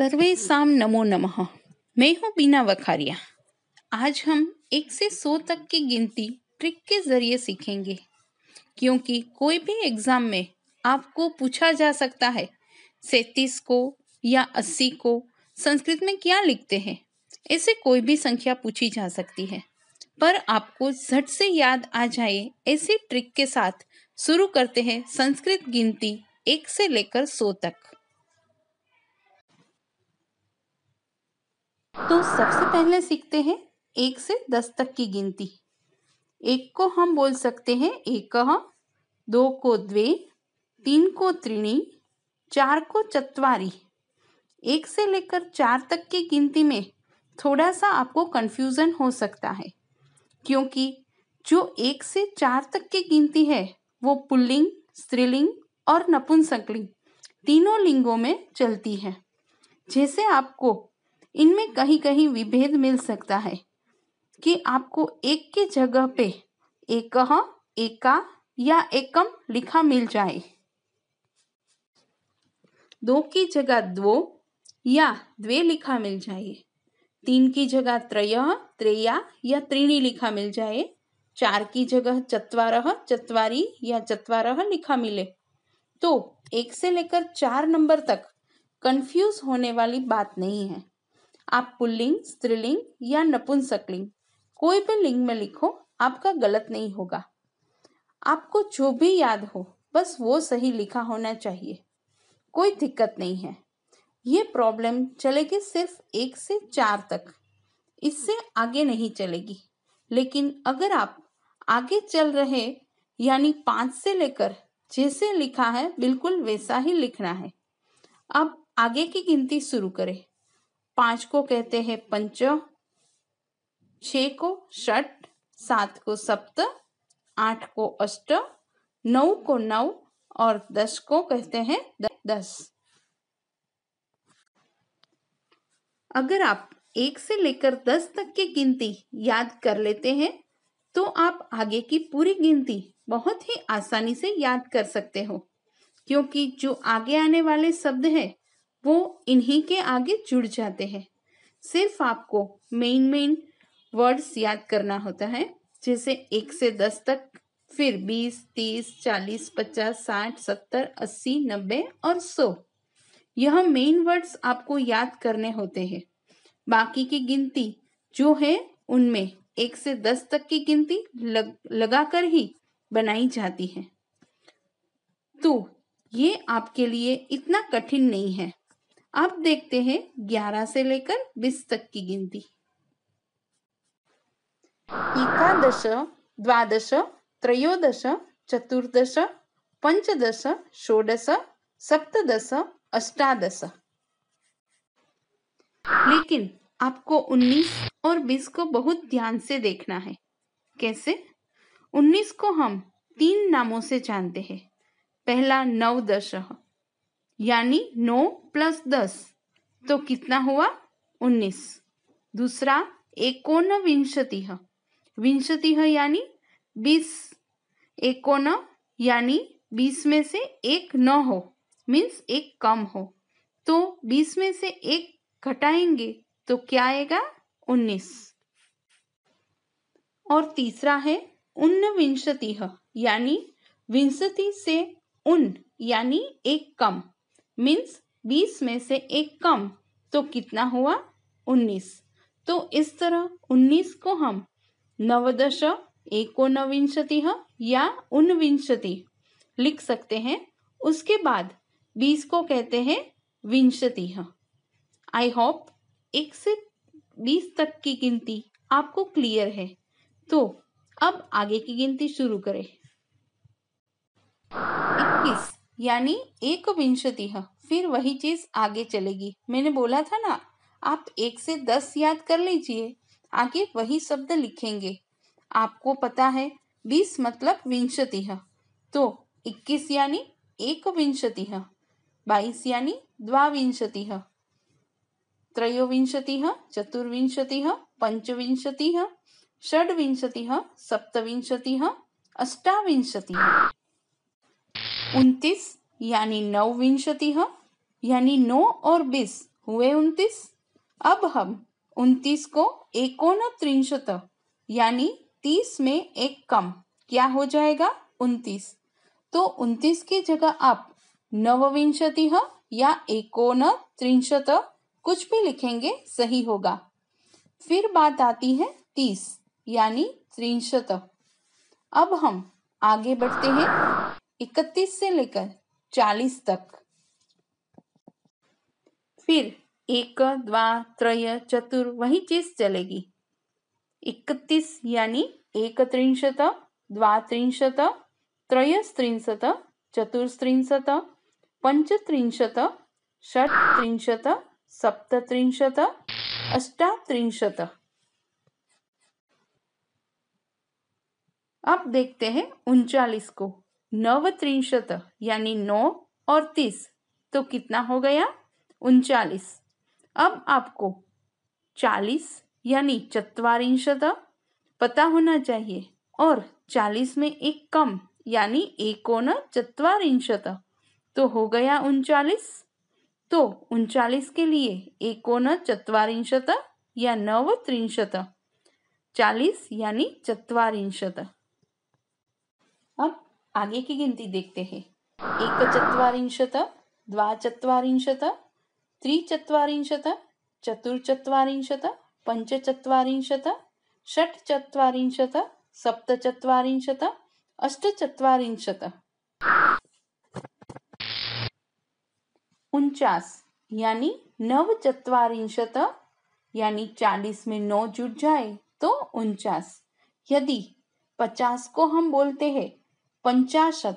सर्वे साम नमो नमः मैं हूं बीना वखारिया आज हम एक से सौ तक की गिनती ट्रिक के जरिए सीखेंगे क्योंकि कोई भी एग्जाम में आपको पूछा जा सकता है सैतीस को या अस्सी को संस्कृत में क्या लिखते हैं ऐसे कोई भी संख्या पूछी जा सकती है पर आपको झट से याद आ जाए ऐसी ट्रिक के साथ शुरू करते हैं संस्कृत गिनती एक से लेकर सौ तक तो सबसे पहले सीखते हैं एक से दस तक की गिनती एक को हम बोल सकते हैं एक दो को द्वे तीन को त्रिणी चार को चतवारी एक से लेकर चार तक की गिनती में थोड़ा सा आपको कंफ्यूजन हो सकता है क्योंकि जो एक से चार तक की गिनती है वो पुल्लिंग स्त्रीलिंग और नपुंसकलिंग तीनों लिंगों में चलती है जैसे आपको इनमें कहीं कहीं विभेद मिल सकता है कि आपको एक के जगह पे एक एका या एकम लिखा मिल जाए दो की जगह दो या द्वे लिखा मिल जाए तीन की जगह त्रय त्रेया या त्रिणी लिखा मिल जाए चार की जगह चतवार चतवारी या चतवार लिखा मिले तो एक से लेकर चार नंबर तक कंफ्यूज होने वाली बात नहीं है आप पुल्लिंग स्त्रीलिंग या नपुंसकलिंग कोई भी लिंग में लिखो आपका गलत नहीं होगा आपको जो भी याद हो बस वो सही लिखा होना चाहिए कोई दिक्कत नहीं है ये प्रॉब्लम चलेगी सिर्फ एक से चार तक इससे आगे नहीं चलेगी लेकिन अगर आप आगे चल रहे यानी पाँच से लेकर जैसे लिखा है बिल्कुल वैसा ही लिखना है अब आगे की गिनती शुरू करें पांच को कहते हैं पंच छ को षट सात को सप्त आठ को अष्ट नौ को नौ और दस को कहते हैं दस अगर आप एक से लेकर दस तक की गिनती याद कर लेते हैं तो आप आगे की पूरी गिनती बहुत ही आसानी से याद कर सकते हो क्योंकि जो आगे आने वाले शब्द है वो इन्हीं के आगे जुड़ जाते हैं सिर्फ आपको मेन मेन वर्ड्स याद करना होता है जैसे एक से दस तक फिर बीस तीस चालीस पचास साठ सत्तर अस्सी नब्बे और सौ यह मेन वर्ड्स आपको याद करने होते हैं बाकी की गिनती जो है उनमें एक से दस तक की गिनती लग, लगाकर ही बनाई जाती है तो ये आपके लिए इतना कठिन नहीं है अब देखते हैं ग्यारह से लेकर बीस तक की गिनती एकादश द्वादश त्रयोदश चतुर्दश पंचदश षोडश सप्तदश अष्टादश लेकिन आपको 19 और 20 को बहुत ध्यान से देखना है कैसे 19 को हम तीन नामों से जानते हैं पहला नवदश यानी नौ प्लस दस तो कितना हुआ उन्नीस दूसरा एकोन विंशति विंशति यानी बीस एकोन यानी बीस में से एक न हो मीन्स एक कम हो तो बीस में से एक घटाएंगे तो क्या आएगा उन्नीस और तीसरा है विंशति यानी विंशति से उन यानी एक कम मीन्स बीस में से एक कम तो कितना हुआ उन्नीस तो इस तरह उन्नीस को हम नवदश नविंशति या उनविंशति लिख सकते हैं उसके बाद बीस को कहते हैं विंशति आई होप एक से बीस तक की गिनती आपको क्लियर है तो अब आगे की गिनती शुरू करें इक्कीस यानी एक विंशति फिर वही चीज आगे चलेगी मैंने बोला था ना आप एक से दस याद कर लीजिए आगे वही शब्द लिखेंगे आपको पता है बीस मतलब विंशति है तो इक्कीस यानी एक विंशति है बाईस यानी द्वाविंशति है त्रयोविंशति है चतुर्विंशति है पंचविंशति है विंशति है सप्तविंशति है अष्टाविंशति है उनतीस यानी नौ विंशति यानी नौ और बीस हुए उनतीस अब हम उनतीस को एकोन त्रिंशत यानी तीस में एक कम क्या हो जाएगा उनतीस तो उनतीस की जगह आप नवविंशति या एकोन त्रिंशत कुछ भी लिखेंगे सही होगा फिर बात आती है तीस यानी त्रिंशत अब हम आगे बढ़ते हैं इकतीस से लेकर चालीस तक फिर एक द्वा त्रय चतुर वही चीज चलेगी इकतीस यानी एक त्रिंशत द्वात्रिंशत षट चतुस्त्रिंशत सप्त त्रिशत अष्टा अष्टात्रिंशत अब देखते हैं उनचालीस को नव त्रिशत यानी नौ और तीस तो कितना हो गया उनचालीस अब आपको चालीस यानी चतवारिशत पता होना चाहिए और चालीस में एक कम यानी एकोन चतवारिंशत तो हो गया उनचालीस तो उनचालीस के लिए एकोन चतवार या नव त्रिशत चालीस यानी चतवारिशत अब आगे की गिनती देखते हैं एक पंच द्वाचत्वारिंशत षट चतुर्चत्वारिंशत सप्त षट्चत्वारिंशत अष्ट अष्टचत्वारिंशत उनचास यानी नव नवचत्वारिंशत यानी चालीस में नौ जुट जाए तो उनचास यदि पचास को हम बोलते हैं पंचाशत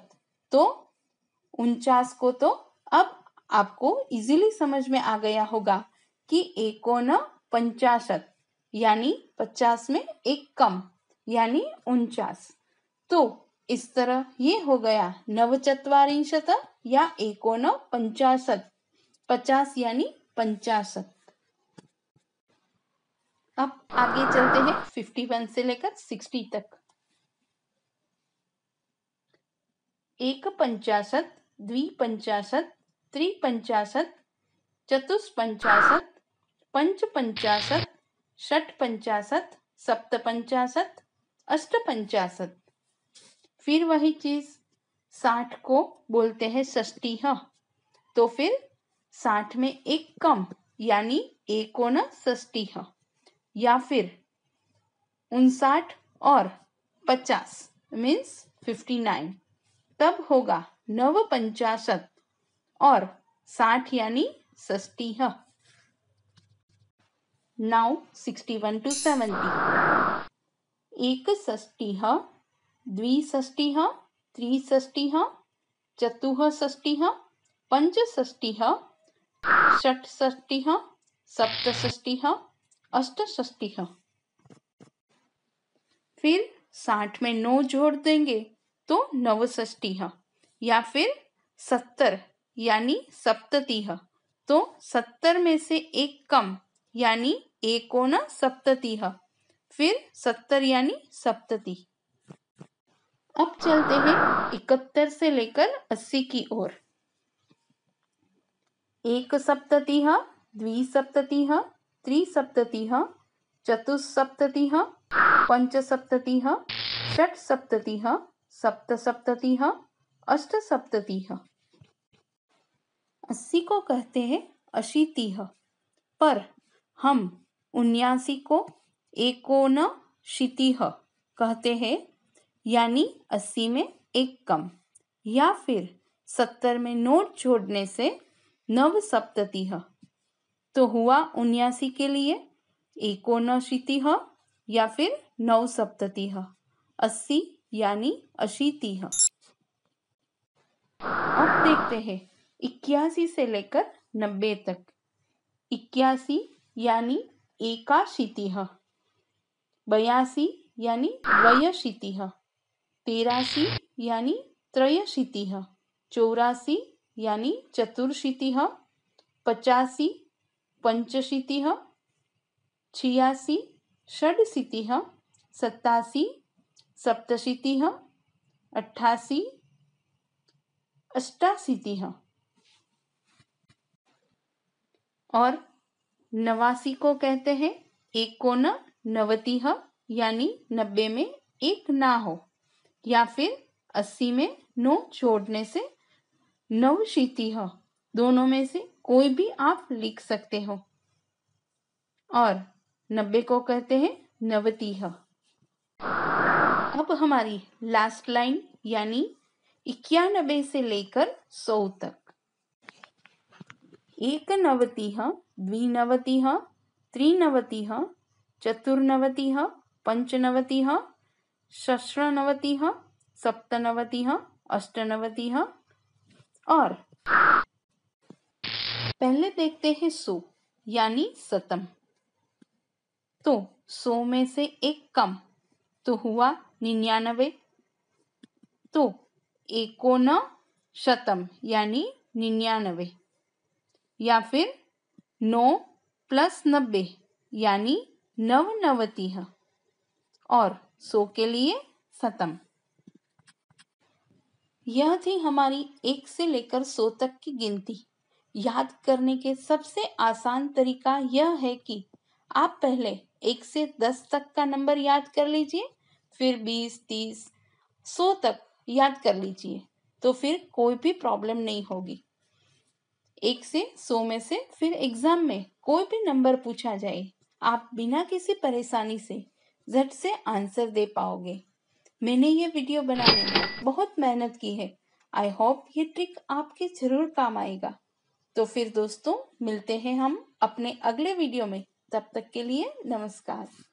तो उनचास को तो अब आपको इजीली समझ में आ गया होगा कि एकोन पंचाशत यानी पचास में एक कम यानी उनचास तो इस तरह ये हो गया नव चतवारिशत या एकोन पंचाशत पचास यानी पंचाशत अब आगे चलते हैं 51 से लेकर 60 तक एक पंचाशत पंच पंचाशत षट पंचाशत सप्त पंचाशत अष्ट पंचाशत फिर वही चीज़ साठ को बोलते हैं षष्टी हाँ। तो फिर साठ में एक कम यानी एकोन षष्टी हाँ। या फिर उनसाठ और पचास मीन्स फिफ्टी नाइन तब होगा नव पंचाशत और साठ यानी सस्ती है now sixty one to seventy एक सस्ती है द्विष्टी है त्रिष्टी है चतुष्टी है पंचष्टी है षट्ष्टी है सप्तष्टी है अष्टष्टी है फिर साठ में नौ जोड़ देंगे तो नवषष्टिह या फिर सत्तर यानी सप्ततिह तो सत्तर में से एक कम यानी एकोन सप्ततिह फिर सत्तर यानी सप्तति अब चलते हैं इकहत्तर से लेकर अस्सी की ओर एक सप्तति द्विसप्तति त्रिसप्तति चतुस्सप्तति पंचसप्तति षट्सप्तति अष्ट अष्टसप्ततिः अस्सी को कहते हैं अशीतिह पर हम उन्यासी को एकोन शितिह कहते हैं यानी अस्सी में एक कम या फिर सत्तर में नोट छोड़ने से नव है तो हुआ उन्यासी के लिए एकोन शितिह या फिर नौ है अस्सी यानी अशीतिह अब देखते हैं इक्यासी से लेकर नब्बे तक इक्यासी यानी एकाशीतिह बयासी यानी द्वयशीतिह तेरासी यानी त्रयशीतिह चौरासी यानी चतुर्शीतिह पचासी पंचशीतिह छियासी षडशीतिह सत्तासी सप्तशीतिः अट्ठासी अष्टाशीतिः और नवासी को कहते हैं एक को न नवती यानी नब्बे में एक ना हो या फिर अस्सी में नौ छोड़ने से नवशीति दोनों में से कोई भी आप लिख सकते हो और नब्बे को कहते हैं नवती है अब हमारी लास्ट लाइन यानी इक्यानबे से लेकर सौ तक एक नवति द्विनवति त्रिनवति चतुर्नवति पंचनवति षष्णवति सप्तनवति अष्टनवति और पहले देखते हैं सो यानी सतम तो सौ में से एक कम तो हुआ निन्यानवे तो एकोन शतम यानी निन्यानवे या फिर नौ प्लस नब्बे यानी नव है और सौ के लिए शतम यह थी हमारी एक से लेकर सो तक की गिनती याद करने के सबसे आसान तरीका यह है कि आप पहले एक से दस तक का नंबर याद कर लीजिए फिर बीस तीस सौ तक याद कर लीजिए तो फिर कोई भी प्रॉब्लम नहीं होगी एक से सौ में से फिर एग्जाम में कोई भी नंबर पूछा जाए आप बिना किसी परेशानी से झट से आंसर दे पाओगे मैंने ये वीडियो बनाने में बहुत मेहनत की है आई होप ये ट्रिक आपके जरूर काम आएगा तो फिर दोस्तों मिलते हैं हम अपने अगले वीडियो में तब तक के लिए नमस्कार